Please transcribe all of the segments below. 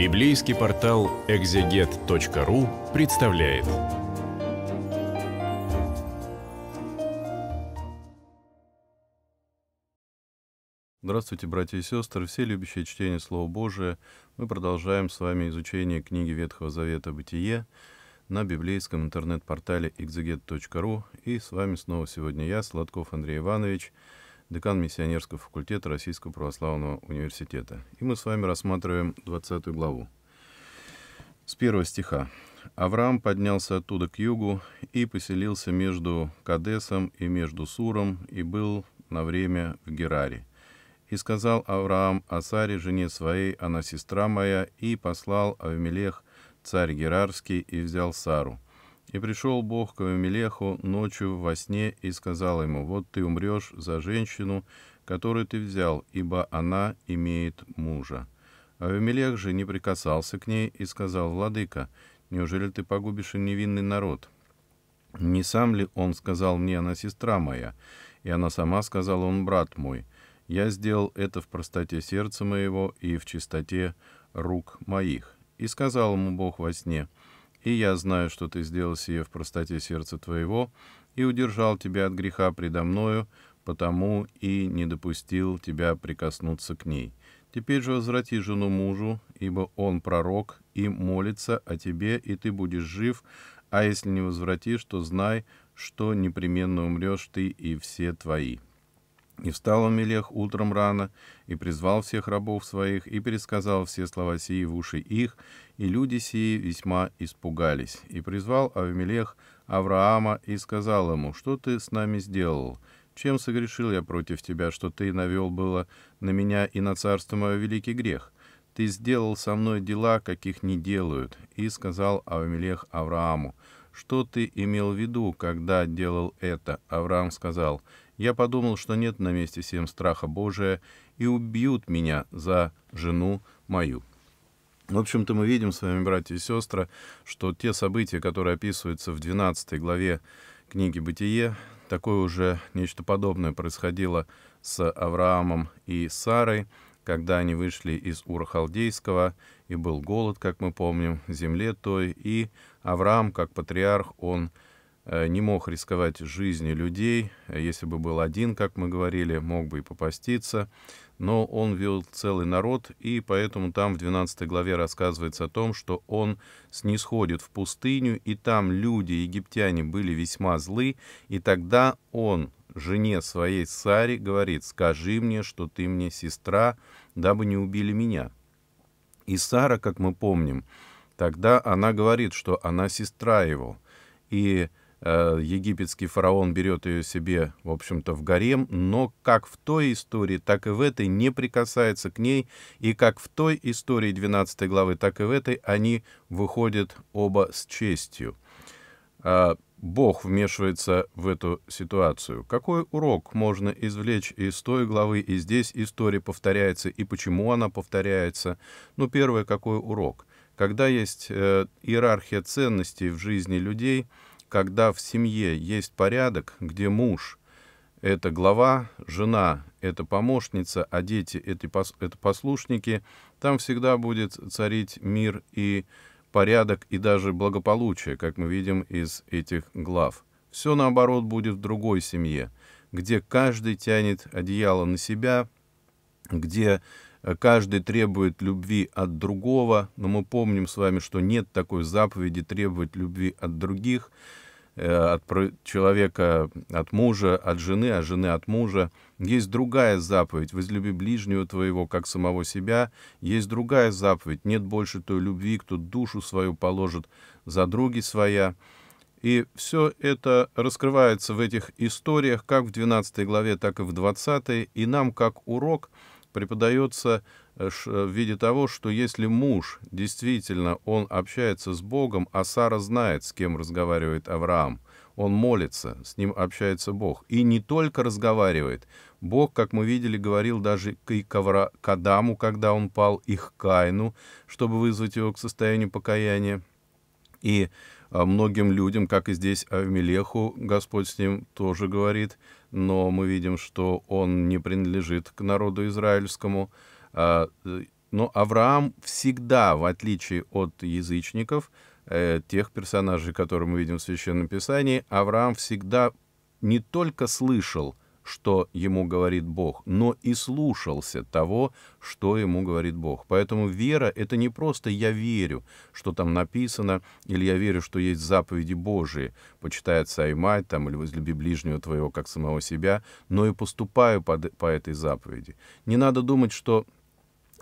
Библейский портал экзегет.ру представляет. Здравствуйте, братья и сестры, все любящие чтение Слова Божия. Мы продолжаем с вами изучение книги Ветхого Завета «Бытие» на библейском интернет-портале exeget.ru. И с вами снова сегодня я, Сладков Андрей Иванович – декан Миссионерского факультета Российского православного университета. И мы с вами рассматриваем 20 главу. С первого стиха. Авраам поднялся оттуда к югу и поселился между Кадесом и между Суром и был на время в Гераре. И сказал Авраам о Саре, жене своей, она сестра моя, и послал Авмелех царь Герарский, и взял Сару – и пришел Бог к Авимелеху ночью во сне и сказал ему, «Вот ты умрешь за женщину, которую ты взял, ибо она имеет мужа». Авимелех же не прикасался к ней и сказал, «Владыка, неужели ты погубишь и невинный народ?» «Не сам ли он сказал мне, она сестра моя?» И она сама сказала, «Он брат мой». «Я сделал это в простоте сердца моего и в чистоте рук моих». И сказал ему Бог во сне, — и я знаю, что ты сделал сие в простоте сердца твоего, и удержал тебя от греха предо мною, потому и не допустил тебя прикоснуться к ней. Теперь же возврати жену мужу, ибо он пророк, и молится о тебе, и ты будешь жив, а если не возвратишь, то знай, что непременно умрешь ты и все твои». И встал он утром рано, и призвал всех рабов своих, и пересказал все слова сии в уши их, и люди сии весьма испугались. И призвал Авмелех Авраама и сказал ему, «Что ты с нами сделал? Чем согрешил я против тебя, что ты навел было на меня и на царство мое великий грех? Ты сделал со мной дела, каких не делают». И сказал Авмелех Аврааму, «Что ты имел в виду, когда делал это?» Авраам сказал, я подумал, что нет на месте всем страха Божия, и убьют меня за жену мою. В общем-то, мы видим с вами, братья и сестры, что те события, которые описываются в 12 главе книги «Бытие», такое уже нечто подобное происходило с Авраамом и Сарой, когда они вышли из Урахалдейского, и был голод, как мы помним, в земле той, и Авраам, как патриарх, он Э, не мог рисковать жизнью людей. Э, если бы был один, как мы говорили, мог бы и попаститься. Но он вел целый народ, и поэтому там в 12 главе рассказывается о том, что он снисходит в пустыню, и там люди, египтяне, были весьма злы, и тогда он жене своей Саре говорит, «Скажи мне, что ты мне сестра, дабы не убили меня». И Сара, как мы помним, тогда она говорит, что она сестра его. И Э, египетский фараон берет ее себе, в общем-то, в гарем, но как в той истории, так и в этой не прикасается к ней, и как в той истории 12 главы, так и в этой они выходят оба с честью. Э, Бог вмешивается в эту ситуацию. Какой урок можно извлечь из той главы, и здесь история повторяется, и почему она повторяется? Ну, первое, какой урок? Когда есть э, иерархия ценностей в жизни людей – когда в семье есть порядок, где муж — это глава, жена — это помощница, а дети — это послушники, там всегда будет царить мир и порядок, и даже благополучие, как мы видим из этих глав. Все, наоборот, будет в другой семье, где каждый тянет одеяло на себя, где э, каждый требует любви от другого, но мы помним с вами, что нет такой заповеди требовать любви от других — Э, от человека, от мужа, от жены, от а жены от мужа. Есть другая заповедь, возлюби ближнего твоего, как самого себя. Есть другая заповедь, нет больше той любви, кто душу свою положит за други своя. И все это раскрывается в этих историях, как в 12 главе, так и в 20, и нам, как урок, преподается Э, в виде того, что если муж действительно он общается с Богом, а Сара знает, с кем разговаривает Авраам, он молится, с ним общается Бог. И не только разговаривает. Бог, как мы видели, говорил даже и к Адаму, когда он пал, и к Каину, чтобы вызвать его к состоянию покаяния. И э, многим людям, как и здесь Авмелеху, Господь с ним тоже говорит, но мы видим, что он не принадлежит к народу израильскому. А, э, но ну, Авраам всегда, в отличие от язычников, э, тех персонажей, которые мы видим в Священном Писании, Авраам всегда не только слышал, что ему говорит Бог, но и слушался того, что ему говорит Бог. Поэтому вера — это не просто «я верю», что там написано, или «я верю, что есть заповеди Божии», почитай отца и мать, там, или возлюби ближнего твоего, как самого себя, но и поступаю под, по этой заповеди. Не надо думать, что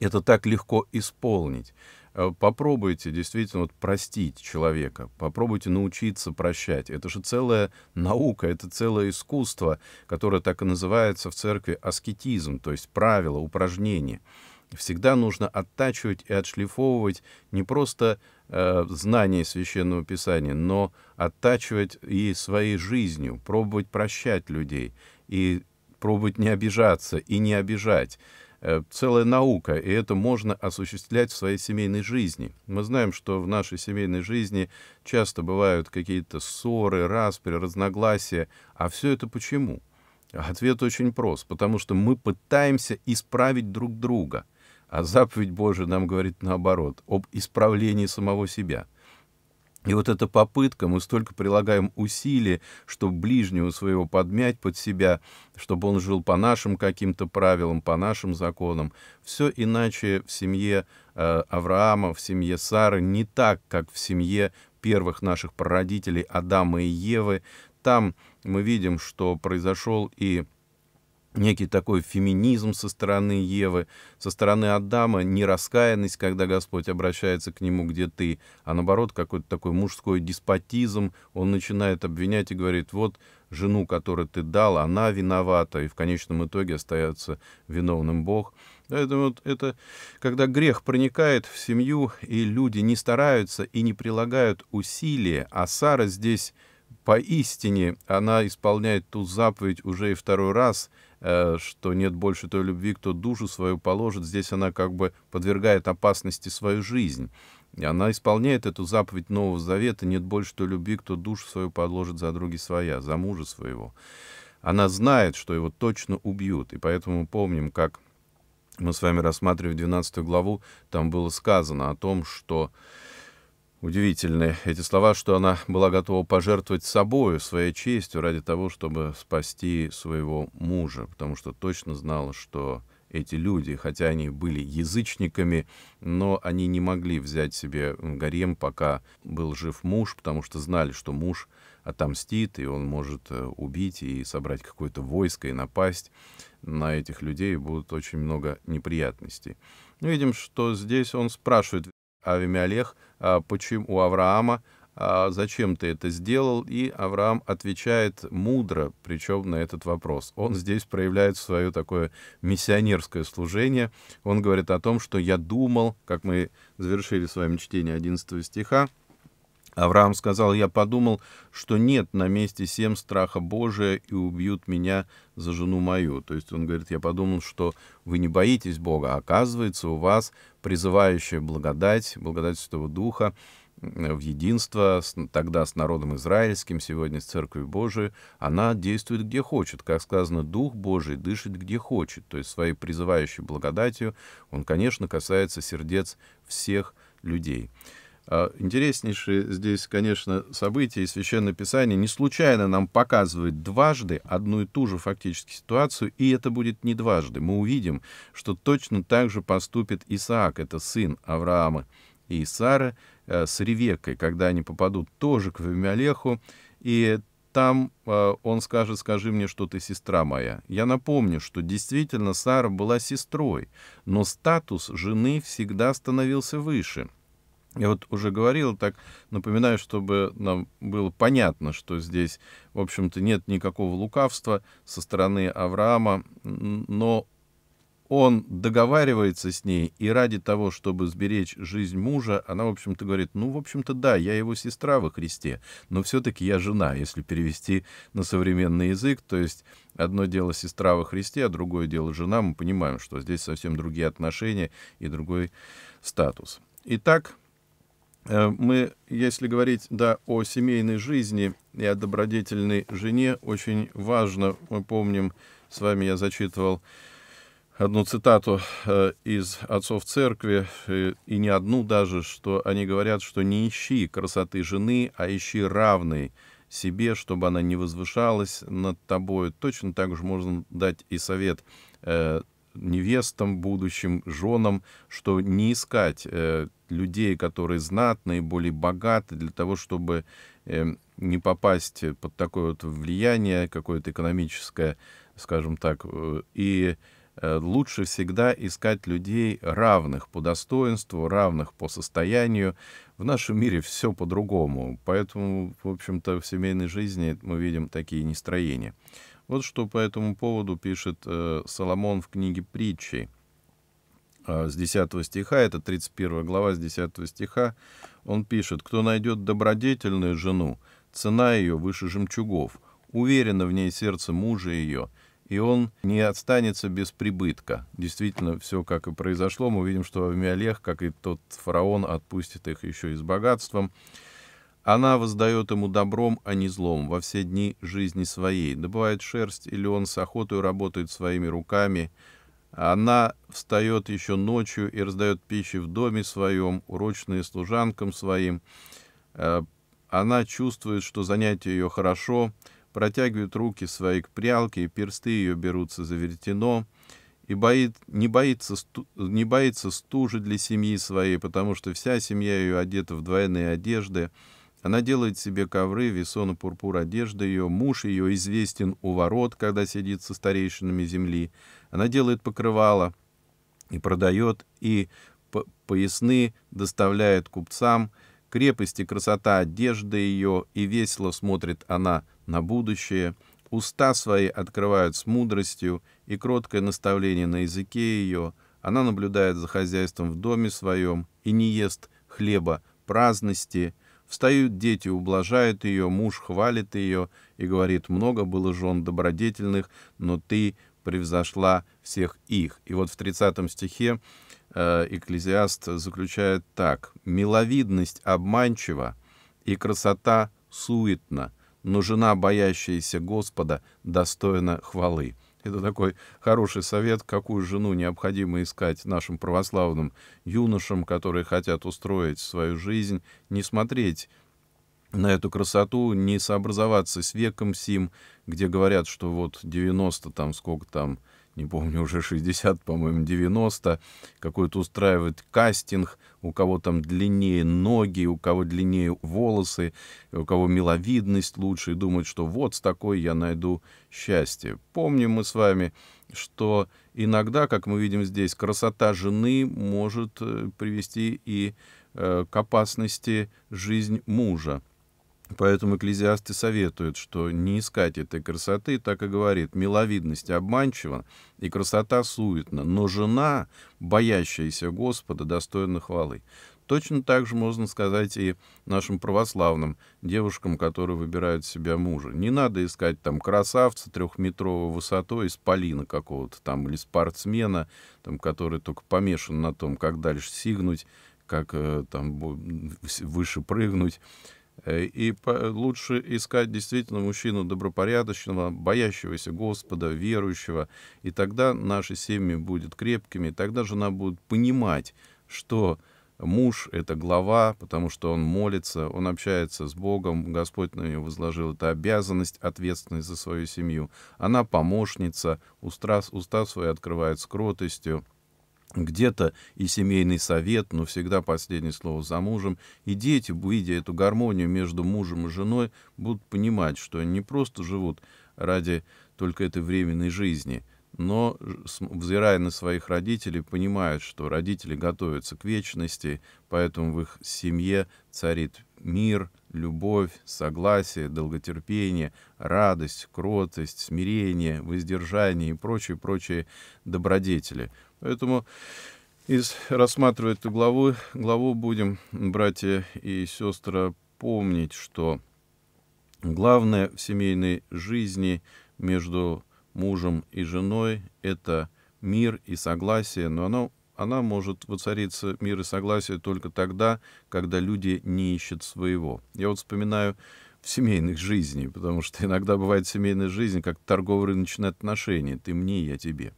это так легко исполнить. Э, попробуйте действительно вот простить человека, попробуйте научиться прощать. Это же целая наука, это целое искусство, которое так и называется в церкви аскетизм, то есть правило, упражнение. Всегда нужно оттачивать и отшлифовывать не просто э, знание священного писания, но оттачивать и своей жизнью, пробовать прощать людей, и пробовать не обижаться и не обижать. Э, целая наука, и это можно осуществлять в своей семейной жизни. Мы знаем, что в нашей семейной жизни часто бывают какие-то ссоры, распри, разногласия. А все это почему? Ответ очень прост, потому что мы пытаемся исправить друг друга, а заповедь Божия нам говорит наоборот, об исправлении самого себя — и вот эта попытка, мы столько прилагаем усилий, чтобы ближнего своего подмять под себя, чтобы он жил по нашим каким-то правилам, по нашим законам. Все иначе в семье э, Авраама, в семье Сары, не так, как в семье первых наших прародителей Адама и Евы. Там мы видим, что произошел и некий такой феминизм со стороны Евы, со стороны Адама, нераскаянность, когда Господь обращается к нему, где ты, а наоборот какой-то такой мужской деспотизм, он начинает обвинять и говорит, вот жену, которую ты дал, она виновата, и в конечном итоге остается виновным Бог. Поэтому вот это, когда грех проникает в семью, и люди не стараются и не прилагают усилия, а Сара здесь поистине, она исполняет ту заповедь уже и второй раз — Э, что нет больше той любви, кто душу свою положит. Здесь она как бы подвергает опасности свою жизнь. И она исполняет эту заповедь Нового Завета, нет больше той любви, кто душу свою положит за други своя, за мужа своего. Она знает, что его точно убьют, и поэтому помним, как мы с вами рассматривали 12 главу, там было сказано о том, что Удивительны эти слова, что она была готова пожертвовать собою, своей честью ради того, чтобы спасти своего мужа, потому что точно знала, что эти люди, хотя они были язычниками, но они не могли взять себе гарем, пока был жив муж, потому что знали, что муж отомстит, и он может э, убить и собрать какое-то войско и напасть на этих людей, будут очень много неприятностей. Мы ну, видим, что здесь он спрашивает, а Авимелех, а, почему у Авраама, а, зачем ты это сделал? И Авраам отвечает мудро, причем на этот вопрос. Он здесь проявляет свое такое миссионерское служение. Он говорит о том, что я думал, как мы завершили с вами чтение 11 стиха, Авраам сказал, я подумал, что нет на месте семь страха Божия, и убьют меня за жену мою. То есть он говорит, я подумал, что вы не боитесь Бога. А оказывается, у вас призывающая благодать, благодать Святого Духа, э, в единство с, тогда с народом израильским, сегодня с Церковью Божией, она действует где хочет. Как сказано, Дух Божий дышит где хочет. То есть своей призывающей благодатью он, конечно, касается сердец всех людей. А интереснейшие здесь, конечно, события и Священное Писание не случайно нам показывают дважды одну и ту же фактически ситуацию, и это будет не дважды. Мы увидим, что точно так же поступит Исаак, это сын Авраама и Сары, э, с Ревеккой, когда они попадут тоже к Вимелеху, и там э, он скажет, скажи мне, что ты сестра моя. Я напомню, что действительно Сара была сестрой, но статус жены всегда становился выше. Я вот уже говорил, так напоминаю, чтобы нам было понятно, что здесь, в общем-то, нет никакого лукавства со стороны Авраама, но он договаривается с ней, и ради того, чтобы сберечь жизнь мужа, она, в общем-то, говорит, ну, в общем-то, да, я его сестра во Христе, но все-таки я жена, если перевести на современный язык, то есть одно дело сестра во Христе, а другое дело жена, мы понимаем, что здесь совсем другие отношения и другой статус. Итак, Э, мы, если говорить да, о семейной жизни и о добродетельной жене, очень важно, мы помним, с вами я зачитывал одну цитату э, из отцов церкви, э, и не одну даже, что они говорят, что не ищи красоты жены, а ищи равной себе, чтобы она не возвышалась над тобой. Точно так же можно дать и совет невестам, будущим женам, что не искать людей, которые знатные, более богаты, для того, чтобы эм, не попасть под такое вот влияние какое-то экономическое, скажем так. Э, и э, лучше всегда искать людей равных по достоинству, равных по состоянию. В нашем мире все по-другому, поэтому, в общем-то, в семейной жизни мы видим такие нестроения. Вот что по этому поводу пишет э, Соломон в книге притчей. Э, с 10 стиха, это 31 глава с 10 стиха, он пишет, «Кто найдет добродетельную жену, цена ее выше жемчугов, уверенно в ней сердце мужа ее, и он не останется без прибытка». Действительно, все как и произошло, мы видим, что Авмиалех, как и тот фараон, отпустит их еще и с богатством. Она воздает ему добром, а не злом, во все дни жизни своей, добывает шерсть, или он с охотой работает своими руками, она встает еще ночью и раздает пищу в доме своем, урочные служанкам своим. Э, она чувствует, что занятие ее хорошо, протягивает руки свои к прялке, и персты ее берутся за веретено, и боит, не, боится, не боится стужи для семьи своей, потому что вся семья ее одета в двойные одежды — она делает себе ковры, весону пурпур одежды ее, муж ее известен у ворот, когда сидит со старейшинами земли. Она делает покрывала и продает, и поясны доставляет купцам, крепость и красота одежды ее, и весело смотрит она на будущее. Уста свои открывают с мудростью, и кроткое наставление на языке ее. Она наблюдает за хозяйством в доме своем и не ест хлеба праздности, — Встают дети, ублажают ее, муж хвалит ее и говорит, много было жен добродетельных, но ты превзошла всех их. И вот в 30 стихе э, Экклезиаст заключает так. «Миловидность обманчива, и красота суетна, но жена, боящаяся Господа, достойна хвалы». Это такой хороший совет, какую жену необходимо искать нашим православным юношам, которые хотят устроить свою жизнь, не смотреть на эту красоту, не сообразоваться с веком сим, где говорят, что вот 90 там сколько там не помню, уже 60, по-моему, 90, какой-то устраивает кастинг, у кого там длиннее ноги, у кого длиннее волосы, у кого миловидность лучше, и думает, что вот с такой я найду счастье. Помним мы с вами, что иногда, как мы видим здесь, красота жены может э, привести и э, к опасности жизнь мужа. Поэтому экклезиасты советуют, что не искать этой красоты, так и говорит, миловидность обманчива, и красота суетна, но жена, боящаяся Господа, достойна хвалы. Точно так же можно сказать и нашим православным девушкам, которые выбирают себя мужа. Не надо искать там красавца трехметровой высотой, исполина какого-то там, или спортсмена, там, который только помешан на том, как дальше сигнуть, как э, там выше прыгнуть, Э, и лучше искать действительно мужчину добропорядочного, боящегося Господа, верующего. И тогда наши семьи будут крепкими, и тогда жена будет понимать, что муж — это глава, потому что он молится, он общается с Богом, Господь на нее возложил эту обязанность, ответственность за свою семью. Она помощница, уста, уста свои открывает с где-то и семейный совет, но всегда последнее слово за мужем. И дети, видя эту гармонию между мужем и женой, будут понимать, что они не просто живут ради только этой временной жизни, но, э, взирая на своих родителей, понимают, что родители готовятся к вечности, поэтому в их семье царит мир, любовь, согласие, долготерпение, радость, кротость, смирение, воздержание и прочие-прочие добродетели. Поэтому из рассматривая эту главу, главу будем, братья и сестры, помнить, что главное в семейной жизни между мужем и женой — это мир и согласие, но оно она может воцариться мир и согласие только тогда, когда люди не ищут своего. Я вот вспоминаю в семейных жизни, потому что иногда бывает семейная жизнь как торгово-рыночные отношения, ты мне, я тебе.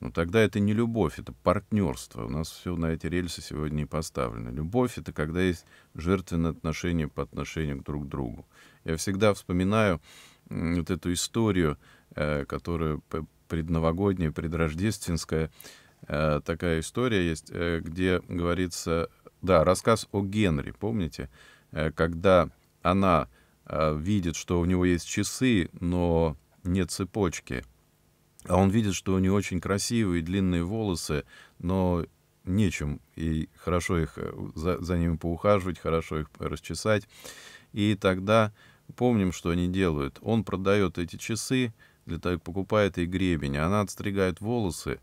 Но тогда это не любовь, это партнерство. У нас все на эти рельсы сегодня и поставлено. Любовь — это когда есть жертвенное отношение по отношению друг к другу. Я всегда вспоминаю вот эту историю, э, которая предновогодняя, предрождественская, Э, такая история есть, э, где говорится, да, рассказ о Генри, помните, э, когда она видит, что у него есть часы, но нет цепочки, а он видит, что у нее очень красивые длинные волосы, но нечем и хорошо их за, за ними поухаживать, хорошо их расчесать. И тогда помним, что они делают. Он продает эти часы, для того, покупает и гребень, она отстригает волосы,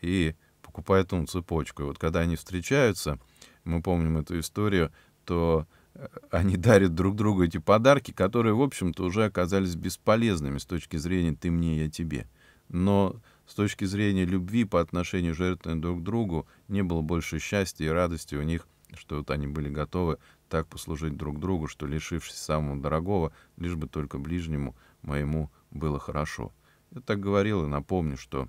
и покупает он цепочку. И вот когда они встречаются, мы помним эту историю, то э, они дарят друг другу эти подарки, которые, в общем-то, уже оказались бесполезными с точки зрения «ты мне, я тебе». Но с точки зрения любви по отношению жертвы друг к другу не было больше счастья и радости у них, что вот они были готовы так послужить друг другу, что, лишившись самого дорогого, лишь бы только ближнему моему было хорошо. Я так говорил и напомню, что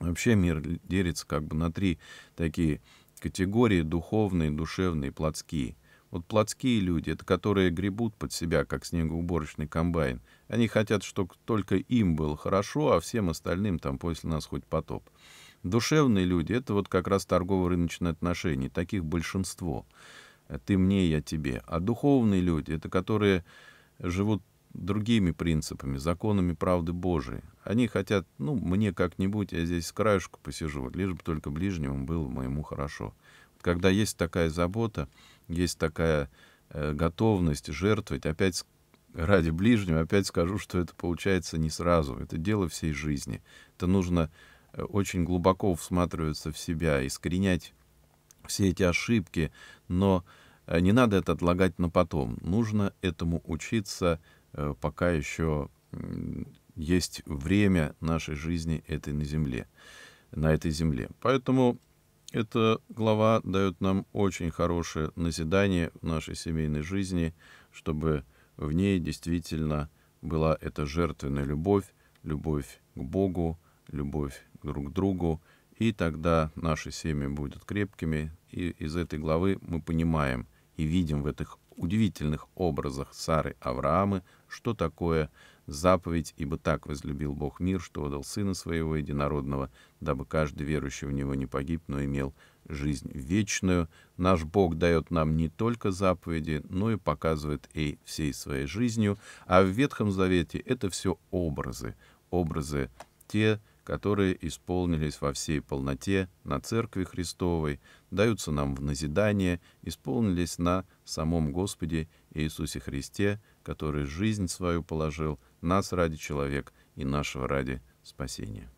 Вообще мир делится как бы на три такие категории — духовные, душевные, плотские. Вот плотские люди — это которые гребут под себя, как снегоуборочный комбайн. Они хотят, чтобы только им было хорошо, а всем остальным там после нас хоть потоп. Душевные люди — это вот как раз торгово-рыночные отношения, таких большинство. «ты мне, я тебе». А духовные люди — это которые живут другими принципами, законами правды Божией. Они хотят, ну, мне как-нибудь, я здесь с краешку посижу, лишь бы только ближнему было моему хорошо. Когда есть такая забота, есть такая э, готовность жертвовать, опять ради ближнего, опять скажу, что это получается не сразу, это дело всей жизни. Это нужно э, очень глубоко всматриваться в себя, искоренять все эти ошибки, но э, не надо это отлагать на потом. Нужно этому учиться Э, пока еще есть время нашей жизни этой на земле, на этой земле. Поэтому эта глава дает нам очень хорошее назидание в нашей семейной жизни, чтобы в ней действительно была эта жертвенная любовь, любовь к Богу, любовь друг к другу, и тогда наши семьи будут крепкими. И из этой главы мы понимаем и видим в этих удивительных образах Сары Авраамы, что такое заповедь, ибо так возлюбил Бог мир, что отдал Сына Своего Единородного, дабы каждый верующий в Него не погиб, но имел жизнь вечную. Наш Бог дает нам не только заповеди, но и показывает ей всей своей жизнью. А в Ветхом Завете это все образы, образы те, которые исполнились во всей полноте на Церкви Христовой, даются нам в назидание, исполнились на самом Господе Иисусе Христе, который жизнь свою положил нас ради человек и нашего ради спасения.